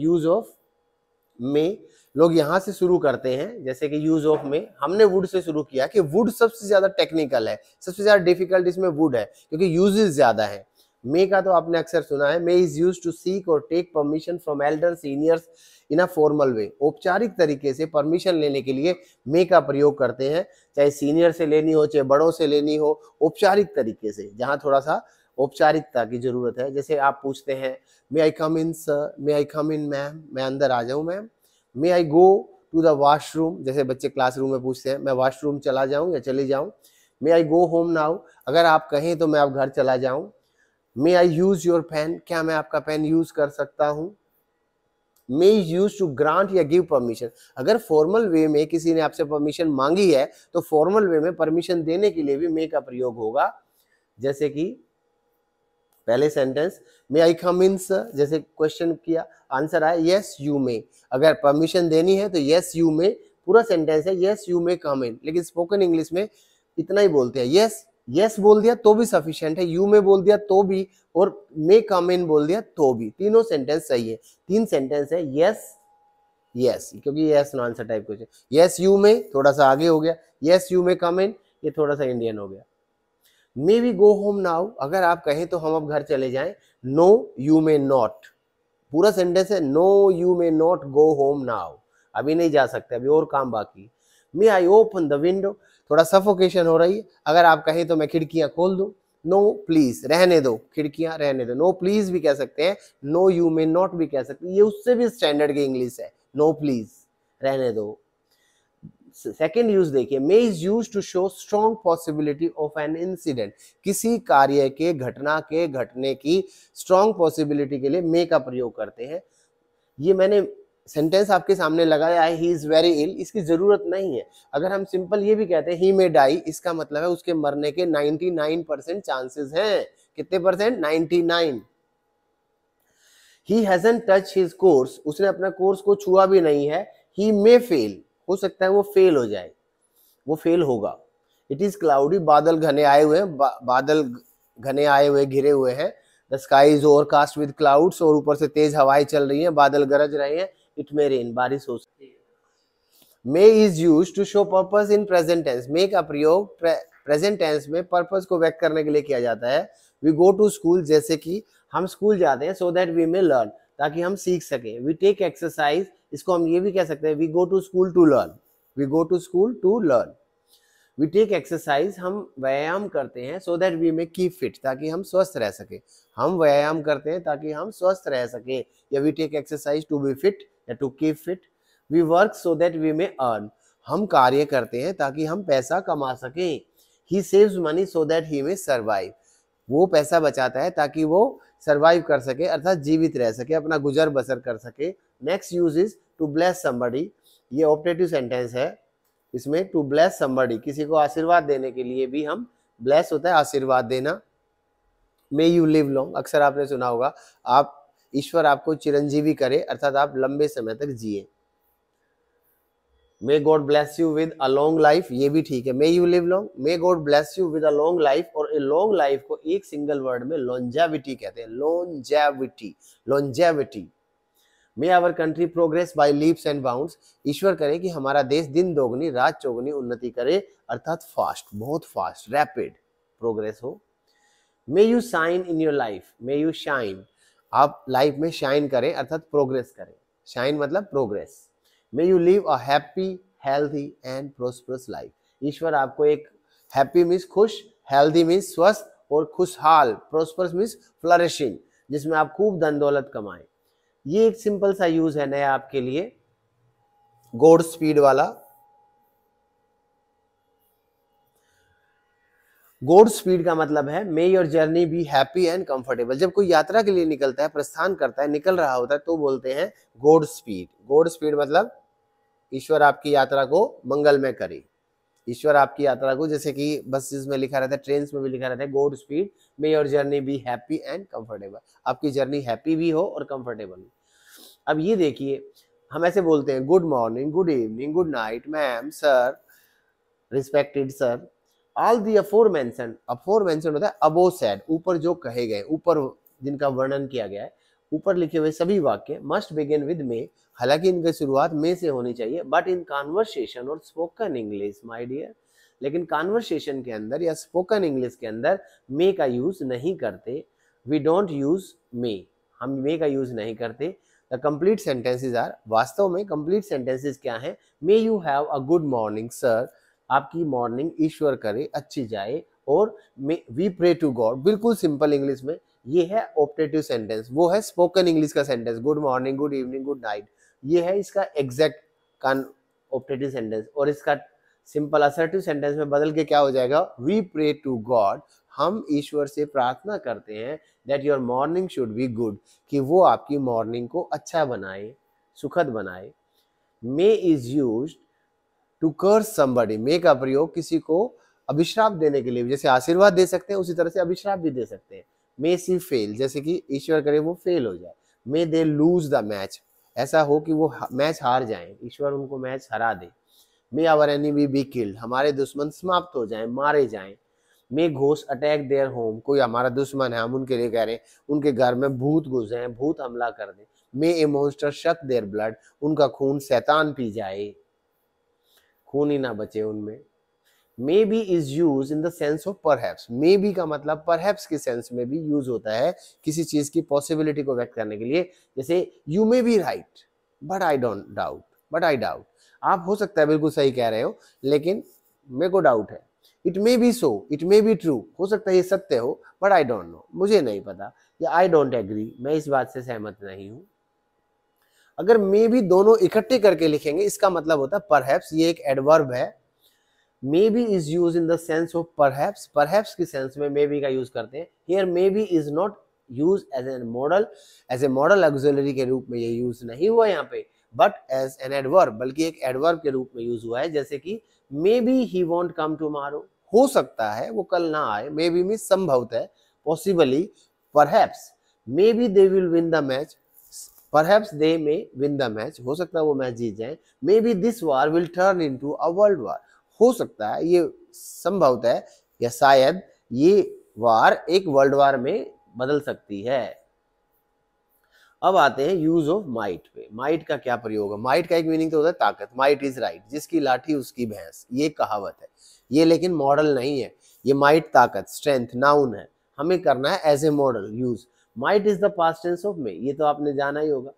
use of May लोग यहां से शुरू करते हैं जैसे कि यूज ऑफ में हमने वुड से शुरू किया कि वुड सबसे ज्यादा टेक्निकल है सबसे ज्यादा डिफिकल्ट इसमें वुड है क्योंकि यूजेस ज्यादा है मे का तो आपने अक्सर सुना है may is use to seek और take permission from elder seniors in a formal way औपचारिक तरीके से परमिशन लेने के लिए मे का प्रयोग करते हैं चाहे सीनियर से लेनी हो चाहे बड़ों से लेनी हो औपचारिक तरीके से जहाँ थोड़ा सा औपचारिकता की ज़रूरत है जैसे आप पूछते हैं मे I come in sir may I come in ma'am मैं अंदर आ जाऊँ ma'am may I go to the washroom जैसे बच्चे क्लासरूम में पूछते हैं मैं वॉशरूम चला जाऊँ या चली जाऊँ may I go home now अगर आप कहें तो मैं आप घर चला जाऊँ may I use your pen क्या मैं आपका पेन यूज़ कर सकता हूँ मे यूज टू ग्रांट या गिव परमिशन अगर फॉर्मल वे में किसी ने आपसे परमिशन मांगी है तो फॉर्मल वे में परमिशन देने के लिए भी मे का प्रयोग होगा जैसे कि पहले sentence may I come in sir जैसे क्वेश्चन किया आंसर आया यस यू मे अगर परमिशन देनी है तो यस यू मे पूरा सेंटेंस है यस यू मे कम इन लेकिन स्पोकन इंग्लिश में इतना ही बोलते हैं यस यस बोल दिया तो भी सफिशियंट है यू मे बोल दिया तो भी और मे कम इन बोल दिया तो भी तीनों सेंटेंस सही है तीन सेंटेंस है यस यस क्योंकि yes no answer type question yes you may थोड़ा सा आगे हो गया यस यू मे कम इन ये थोड़ा सा इंडियन हो गया may we go home now अगर आप कहें तो हम अब घर चले जाएं नो यू मे नॉट पूरा सेंटेंस है no you may not go home now अभी नहीं जा सकते अभी और काम बाकी may I open the window थोड़ा सफोकेशन हो रही है अगर आप कहें तो मैं खिड़कियां खोल दू नो प्लीज रहने दो खिड़कियां रहने दो नो प्लीज भी कह सकते हैं नो यू मे नॉट भी कह सकते हैं ये उससे भी स्टैंडर्ड की इंग्लिश है नो प्लीज रहने दो सेकेंड यूज देखिए may is use to show strong possibility of an incident किसी कार्य के घटना के घटने की स्ट्रॉन्ग पॉसिबिलिटी के लिए मे का प्रयोग करते हैं ये मैंने सेंटेंस आपके सामने लगाया है ही इज़ वेरी इल इसकी ज़रूरत नहीं है अगर हम सिंपल ये भी कहते हैं ही मे डाई इसका मतलब है उसके मरने के 99 परसेंट चांसेस हैं कितने परसेंट 99 ही हैजन टच हिज कोर्स उसने अपना कोर्स को छुआ भी नहीं है ही मे फेल हो सकता है वो फेल हो जाए वो फेल होगा इट इज क्लाउडी बादल घने आए हुए हैं बा, बादल घने आए हुए घिरे हुए हैं the sky is overcast with clouds और ऊपर से तेज हवाएं चल रही हैं बादल गरज रहे हैं इट मे रेन बारिश हो सकती है may is use to show purpose in present tense may का प्रयोग प्रेजेंट टेंस में पर्पज को व्यक्त करने के लिए किया जाता है वी गो टू स्कूल जैसे कि हम स्कूल जाते हैं so that we may learn ताकि हम सीख सकें वी टेक एक्सरसाइज इसको हम ये भी कह सकते हैं we go to school to learn we go to school to learn we take exercise हम व्यायाम करते हैं so that we may keep fit ताकि हम स्वस्थ रह सके हम व्यायाम करते हैं ताकि हम स्वस्थ रह सके या we take exercise to be fit या to keep fit we work so that we may earn हम कार्य करते हैं ताकि हम पैसा कमा सकें he saves money so that he may survive वो पैसा बचाता है ताकि वो सर्वाइव कर सके अर्थात जीवित रह सके अपना गुजर बसर कर सके next use is to bless somebody ये ऑपरेटिव सेंटेंस है इसमें टू ब्लेस समबडी किसी को आशीर्वाद देने के लिए भी हम ब्लेस होता है आशीर्वाद देना मे यू लिव लॉन्ग अक्सर आपने सुना होगा आप ईश्वर आपको चिरंजीवी करे अर्थात आप लंबे समय तक जिए may God bless you with a long life ये भी ठीक है may you live long may God bless you with a long life और ए लॉन्ग लाइफ को एक सिंगल वर्ड में लॉन्जेविटी कहते हैं longevity longevity may our country progress by leaps and bound ईश्वर करे कि हमारा देश दिन दोगुनी रात चौगुनी उन्नति करे अर्थात फास्ट बहुत फास्ट रैपिड प्रोग्रेस हो may you shine in your life may you shine आप लाइफ में शाइन करें अर्थात प्रोग्रेस करें शाइन मतलब progress may you live a happy healthy and prosperous life ईश्वर आपको एक हैप्पी मीन्स खुश हेल्दी मीन्स स्वस्थ और खुशहाल प्रोस्परस मीन्स फ्लरिशिंग जिसमें आप खूब धन दौलत कमाएं ये एक सिंपल सा यूज है नया आपके लिए गोड स्पीड वाला गोड स्पीड का मतलब है may your journey be happy and comfortable जब कोई यात्रा के लिए निकलता है प्रस्थान करता है निकल रहा होता है तो बोलते हैं गोड स्पीड गोड स्पीड मतलब ईश्वर आपकी यात्रा को मंगल में करे ईश्वर आपकी यात्रा को जैसे कि बसेस में लिखा रहता है ट्रेन में भी लिखा रहता है God speed may your journey be happy and comfortable आपकी जर्नी हैप्पी भी हो और कंफर्टेबल अब ये देखिए हम ऐसे बोलते हैं good morning good evening good night ma'am sir respected sir all the aforementioned aforementioned होता है अबो सैड ऊपर जो कहे गए ऊपर जिनका वर्णन किया गया है ऊपर लिखे हुए सभी वाक्य मस्ट बिगिन विद मे हालांकि इनकी शुरुआत मे से होनी चाहिए बट इन कॉन्वर्सेशन और स्पोकन इंग्लिश माय डियर लेकिन कॉन्वर्सेशन के अंदर या स्पोकन इंग्लिश के अंदर मे का यूज नहीं करते वी डोंट यूज मे हम मे का यूज नहीं करते द कम्प्लीट सेंटेंसेज आर वास्तव में कम्प्लीट सेंटेंसेज क्या हैं may you have a good morning sir आपकी मॉर्निंग ईश्वर करे अच्छी जाए और may we pray to God बिल्कुल सिंपल इंग्लिश में ये है ऑप्टेटिव सेंटेंस वो है स्पोकन इंग्लिश का sentence good morning good evening good night ये है इसका एग्जैक्ट कान ऑप्टेटिव सेंटेंस और इसका सिंपल असर्टिव सेंटेंस में बदल के क्या हो जाएगा वी प्रे टू गॉड हम ईश्वर से प्रार्थना करते हैं that your morning should be good कि वो आपकी मॉर्निंग को अच्छा बनाए सुखद बनाए may is use to curse somebody may का प्रयोग किसी को अभिश्राप देने के लिए जैसे आशीर्वाद दे सकते हैं उसी तरह से अभिश्राप भी दे सकते हैं मे सी फेल जैसे कि ईश्वर करे वो फेल हो जाए may they lose the match ऐसा हो कि वो मैच हार जाए ईश्वर उनको मैच हरा दे may our enemy be killed हमारे दुश्मन समाप्त हो जाए मारे जाए मे घोष अटैक देयर होम कोई हमारा दुश्मन है हम उनके लिए कह रहे हैं उनके घर में भूत घुसे हैं भूत हमला कर दे may a monster suck their blood उनका खून शैतान पी जाए खून ही ना बचे उनमें may be is use in the sense of perhaps may be का मतलब परहैप्स के सेंस में भी यूज होता है किसी चीज की पॉसिबिलिटी को व्यक्त करने के लिए जैसे you may be right but I don't doubt but I doubt आप हो सकता है बिल्कुल सही कह रहे हो लेकिन मेरे को डाउट है it may be so it may be true हो सकता है ये सत्य हो बट आई डोंट नो मुझे नहीं पता या आई डोंट एग्री मैं इस बात से सहमत नहीं हूँ अगर मे बी दोनों इकट्ठे करके लिखेंगे इसका मतलब होता है परहैप्स ये एक एडवर्ब है may be is use in the sense of perhaps perhaps के सेंस में मे बी का यूज करते हैं here may be is not use as a modal as a modal auxiliary के रूप में ये यूज नहीं हुआ यहाँ पे बट एज एन एडवर्ब बल्कि एक एडवर्ब के रूप में यूज हुआ है जैसे कि may be he won't come टू मारो हो सकता है वो कल ना आए मे बी मीन है possibly perhaps may be they will win the match perhaps they may win the match हो सकता है वो मैच जीत जाए may be this war will turn into a world war हो सकता है ये है या शायद ये वार एक वर्ल्ड वार में बदल सकती है अब आते हैं यूज ऑफ माइट पे माइट का क्या प्रयोग है माइट का एक मीनिंग तो होता है ताकत माइट इज राइट जिसकी लाठी उसकी भैंस ये कहावत है ये लेकिन मॉडल नहीं है ये माइट ताकत स्ट्रेंथ नाउन है हमें करना है as a modal use might is the past tense of may ये तो आपने जाना ही होगा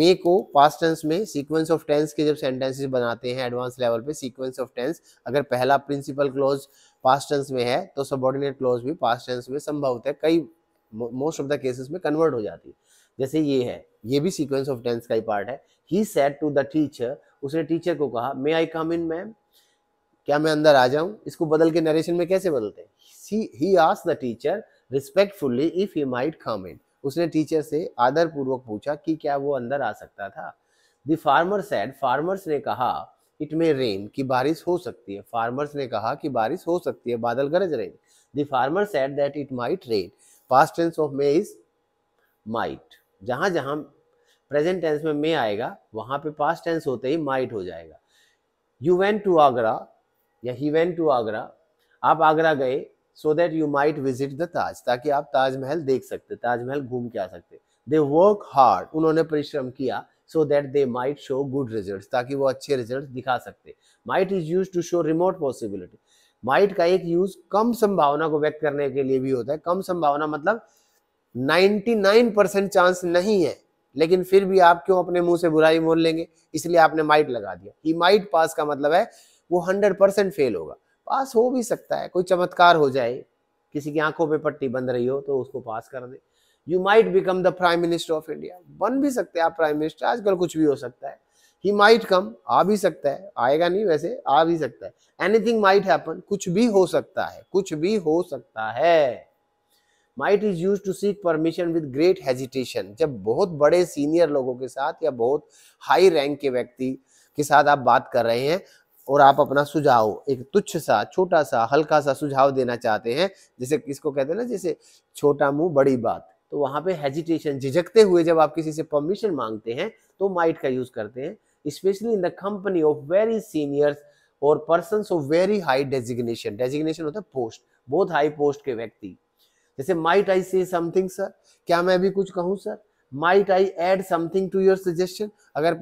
मे को पास्ट टेंस में सीक्वेंस ऑफ टेंस के जब सेंटेंसेस बनाते हैं एडवांस लेवल पे सीक्वेंस ऑफ टेंस अगर पहला प्रिंसिपल क्लॉज पास्ट टेंस में है तो सबॉर्डिनेट क्लॉज भी पास्ट टेंस में संभव होता है कई मोस्ट ऑफ द केसेस में कन्वर्ट हो जाती है जैसे ये है ये भी सीक्वेंस ऑफ टेंस का ही पार्ट है he said to the teacher उसने टीचर को कहा मे आई कम इन मैम क्या मैं अंदर आ जाऊं इसको बदल के नरेशन में कैसे बदलते हैं ही आस the teacher respectfully if he might come in उसने टीचर से आदरपूर्वक पूछा कि क्या वो अंदर आ सकता था द फार्मर सेड फार्मर्स ने कहा इट मे रेन कि बारिश हो सकती है फार्मर्स ने कहा कि बारिश हो सकती है बादल गरज रहे the farmer said that it might rain past tense of may is might जहाँ जहाँ प्रेजेंट टेंस में मे आएगा वहाँ पे पास्ट टेंस होते ही माइट हो जाएगा यू वैन टू आगरा या ही वैन टू आगरा आप आगरा गए so that you might visit the Taj ताकि आप ताजमहल देख सकते ताजमहल घूम के आ सकते दे वर्क हार्ड उन्होंने परिश्रम किया so that they might show good result ताकि वो अच्छे रिजल्ट दिखा सकते might is use to show remote possibility might का एक यूज कम संभावना को व्यक्त करने के लिए भी होता है कम संभावना मतलब 99 परसेंट चांस नहीं है लेकिन फिर भी आप क्यों अपने मुंह से बुराई मोल लेंगे इसलिए आपने माइट लगा दिया ही माइट पास का मतलब है वो हंड्रेड परसेंट फेल होगा पास हो भी सकता है कोई चमत्कार हो जाए किसी की आंखों पे पट्टी बंद रही हो तो उसको पास कर दे you might become the prime minister of India बन भी सकते हैं आप प्राइम मिनिस्टर आजकल कुछ भी हो सकता है ही माइट कम आ भी सकता है आएगा नहीं वैसे आ भी सकता है एनीथिंग माइट हैपन कुछ भी हो सकता है कुछ भी हो सकता है might is use to seek permission with great hesitation जब बहुत बड़े सीनियर लोगों के साथ या बहुत हाई रैंक के व्यक्ति के साथ आप बात कर रहे हैं और आप अपना सुझाव एक तुच्छ सा छोटा सा हल्का सा सुझाव देना चाहते हैं जैसे किसको कहते हैं ना जैसे छोटा मुंह बड़ी बात तो वहां पे हेजिटेशन झिझकते हुए जब आप किसी से परमिशन मांगते हैं तो माइट का यूज करते हैं specially in the company of very seniors और person of very high designation designation होता है पोस्ट बहुत हाई पोस्ट के व्यक्ति जैसे माइट आई से समथिंग सर क्या मैं भी कुछ कहूँ sir might I add something to your suggestion अगर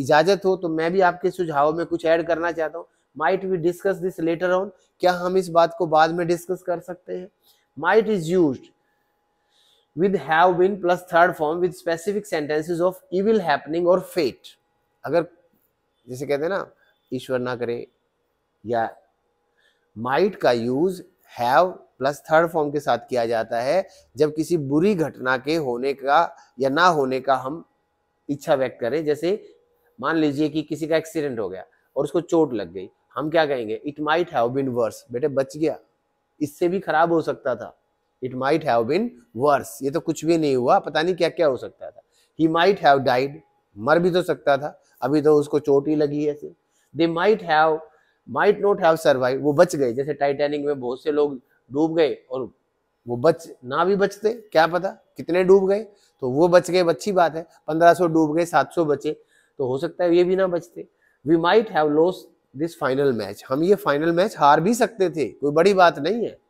इजाजत हो तो मैं भी आपके सुझाव में कुछ ऐड करना चाहता हूँ might we discuss this letter on क्या हम इस बात को बाद में डिस्कस कर सकते हैं might is use with have been plus third form with specific sentences of evil happening और फेट अगर जैसे कहते हैं ना ईश्वर ना करे या माइट का use have plus third form के साथ किया जाता है जब किसी बुरी घटना के होने का या ना होने का हम इच्छा व्यक्त करें जैसे मान लीजिए कि किसी का एक्सीडेंट हो गया और उसको चोट लग गई हम क्या कहेंगे it might have been worse बेटे बच गया इससे भी खराब हो सकता था it might have been worse ये तो कुछ भी नहीं हुआ पता नहीं क्या क्या हो सकता था ही माइट हैव डाइड मर भी तो सकता था अभी तो उसको चोट ही लगी है they might have might not have survive वो बच गए जैसे टाइटैनिक में बहुत से लोग डूब गए और वो बच ना भी बचते क्या पता कितने डूब गए तो वो बच गए अच्छी बात है पंद्रह सौ डूब गए सात सौ बचे तो हो सकता है ये भी ना बचते we might have lost this final match हम ये फाइनल मैच हार भी सकते थे कोई बड़ी बात नहीं है